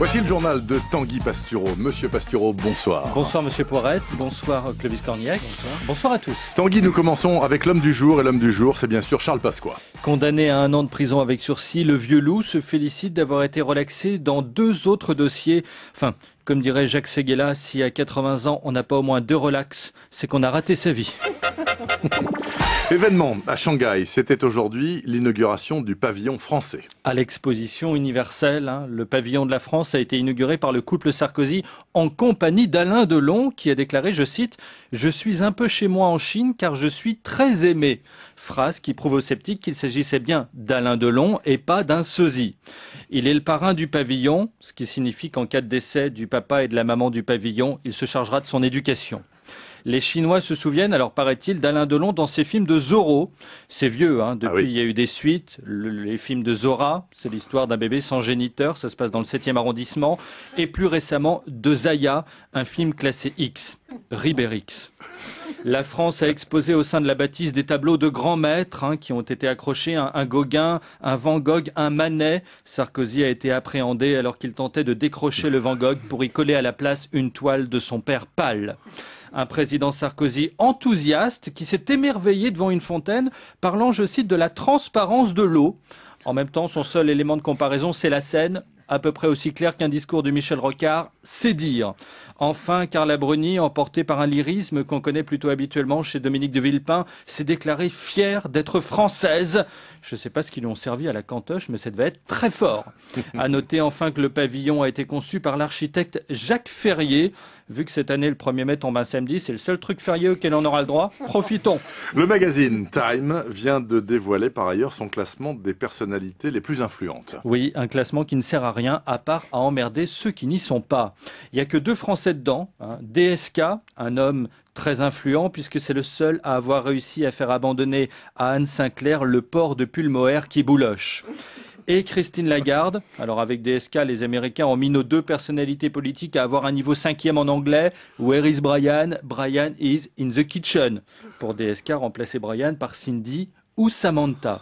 Voici le journal de Tanguy Pastureau. Monsieur Pastureau, bonsoir. Bonsoir Monsieur Poirette, bonsoir Clovis Cornillac, bonsoir. bonsoir à tous. Tanguy, nous commençons avec l'homme du jour et l'homme du jour, c'est bien sûr Charles Pasqua. Condamné à un an de prison avec sursis, le vieux loup se félicite d'avoir été relaxé dans deux autres dossiers. Enfin, comme dirait Jacques Seguela, si à 80 ans on n'a pas au moins deux relaxes, c'est qu'on a raté sa vie. Événement à Shanghai, c'était aujourd'hui l'inauguration du pavillon français. À l'exposition universelle, hein, le pavillon de la France a été inauguré par le couple Sarkozy en compagnie d'Alain Delon qui a déclaré, je cite, Je suis un peu chez moi en Chine car je suis très aimé. Phrase qui prouve aux sceptiques qu'il s'agissait bien d'Alain Delon et pas d'un sosie. Il est le parrain du pavillon, ce qui signifie qu'en cas de décès du papa et de la maman du pavillon, il se chargera de son éducation. Les Chinois se souviennent, alors paraît-il, d'Alain Delon dans ses films de Zorro. C'est vieux, hein, ah depuis il y a eu des suites. les films de Zora, c'est l'histoire d'un bébé sans géniteur, ça se passe dans le 7e arrondissement. Et plus récemment, de Zaya, un film classé X, Ribérix. La France a exposé au sein de la bâtisse des tableaux de grands maîtres hein, qui ont été accrochés, un, un, Gauguin, un Van Gogh, un Manet. Sarkozy a été appréhendé alors qu'il tentait de décrocher le Van Gogh pour y coller à la place une toile de son père pâle. Un président Sarkozy enthousiaste qui s'est émerveillé devant une fontaine, parlant, je cite, de la transparence de l'eau. En même temps, son seul élément de comparaison, c'est la Seine à peu près aussi clair qu'un discours de Michel Rocard, c'est dire. Enfin, Carla Bruni, emportée par un lyrisme qu'on connaît plutôt habituellement chez Dominique de Villepin, s'est déclarée fière d'être française. Je ne sais pas ce qu'ils lui ont servi à la cantoche, mais ça devait être très fort. à noter enfin que le pavillon a été conçu par l'architecte Jacques Ferrier. Vu que cette année, le 1er mai tombe un samedi, c'est le seul truc ferrier auquel on aura le droit. Profitons. Le magazine Time vient de dévoiler par ailleurs son classement des personnalités les plus influentes. Oui, un classement qui ne sert à rien rien à part à emmerder ceux qui n'y sont pas. Il n'y a que deux Français dedans, hein, DSK, un homme très influent puisque c'est le seul à avoir réussi à faire abandonner à Anne Sinclair le port de Pulmoer qui bouloche et Christine Lagarde. Alors avec DSK, les Américains ont mis nos deux personnalités politiques à avoir un niveau cinquième en anglais. Where is Brian Brian is in the kitchen. Pour DSK, remplacer Brian par Cindy ou Samantha.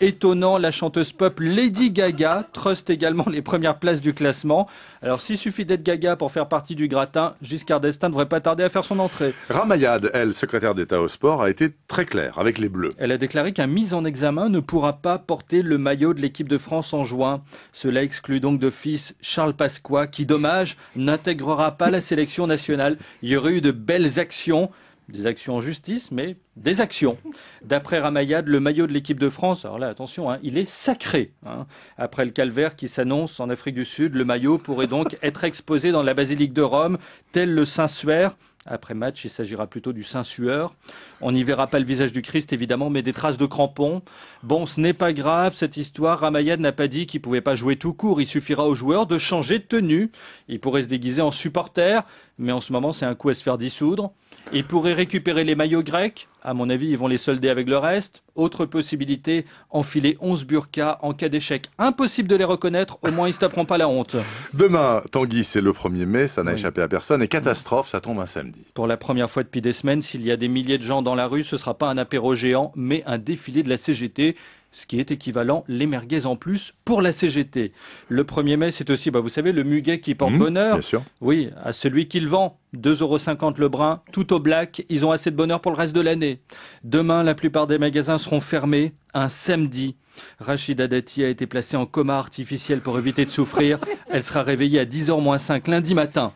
Étonnant, la chanteuse pop Lady Gaga trust également les premières places du classement. Alors s'il suffit d'être Gaga pour faire partie du gratin, Giscard d'Estaing ne devrait pas tarder à faire son entrée. Ramayad, elle, secrétaire d'État au sport, a été très claire avec les Bleus. Elle a déclaré qu'un mise en examen ne pourra pas porter le maillot de l'équipe de France en juin. Cela exclut donc de fils Charles Pasqua qui, dommage, n'intégrera pas la sélection nationale. Il y aurait eu de belles actions des actions en justice, mais des actions. D'après Ramayad, le maillot de l'équipe de France, alors là attention, hein, il est sacré. Hein. Après le calvaire qui s'annonce en Afrique du Sud, le maillot pourrait donc être exposé dans la basilique de Rome, tel le Saint-Suaire après match, il s'agira plutôt du Saint-Sueur. On n'y verra pas le visage du Christ, évidemment, mais des traces de crampons. Bon, ce n'est pas grave, cette histoire. Ramayad n'a pas dit qu'il pouvait pas jouer tout court. Il suffira aux joueurs de changer de tenue. Il pourrait se déguiser en supporter, mais en ce moment, c'est un coup à se faire dissoudre. Il pourrait récupérer les maillots grecs, à mon avis, ils vont les solder avec le reste. Autre possibilité, enfiler 11 burkas en cas d'échec. Impossible de les reconnaître, au moins ils ne se pas la honte. Demain, Tanguy, c'est le 1er mai, ça n'a échappé à personne. Et catastrophe, ça tombe un samedi. Pour la première fois depuis des semaines, s'il y a des milliers de gens dans la rue, ce ne sera pas un apéro géant, mais un défilé de la CGT ce qui est équivalent les merguez en plus pour la CGT. Le 1er mai, c'est aussi, bah, vous savez, le muguet qui porte mmh, bonheur. Oui, à celui qui le vend. 2,50€ le brun, tout au black, ils ont assez de bonheur pour le reste de l'année. Demain, la plupart des magasins seront fermés, un samedi. Rachida Dati a été placée en coma artificiel pour éviter de souffrir. Elle sera réveillée à 10h moins 5 lundi matin.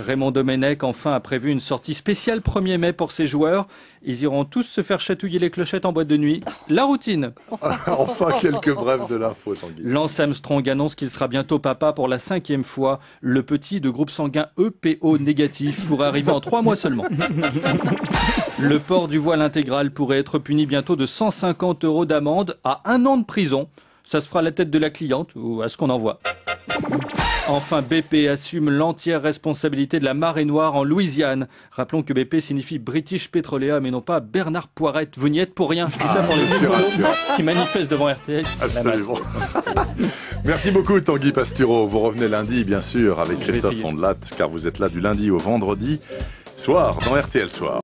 Raymond Domenech, enfin, a prévu une sortie spéciale 1er mai pour ses joueurs. Ils iront tous se faire chatouiller les clochettes en boîte de nuit. La routine Enfin, quelques brèves de l'info, Lance Armstrong annonce qu'il sera bientôt papa pour la cinquième fois. Le petit de groupe sanguin EPO négatif pour arriver en trois mois seulement. Le port du voile intégral pourrait être puni bientôt de 150 euros d'amende à un an de prison. Ça se fera à la tête de la cliente ou à ce qu'on envoie. Enfin, BP assume l'entière responsabilité de la marée noire en Louisiane. Rappelons que BP signifie British Petroleum et non pas Bernard Poirette. Vous n'y êtes pour rien. Je dis ça pour ah, les qui manifestent devant RTL. Merci beaucoup Tanguy Pasturo. Vous revenez lundi, bien sûr, avec Christophe Fondlat car vous êtes là du lundi au vendredi soir dans RTL Soir.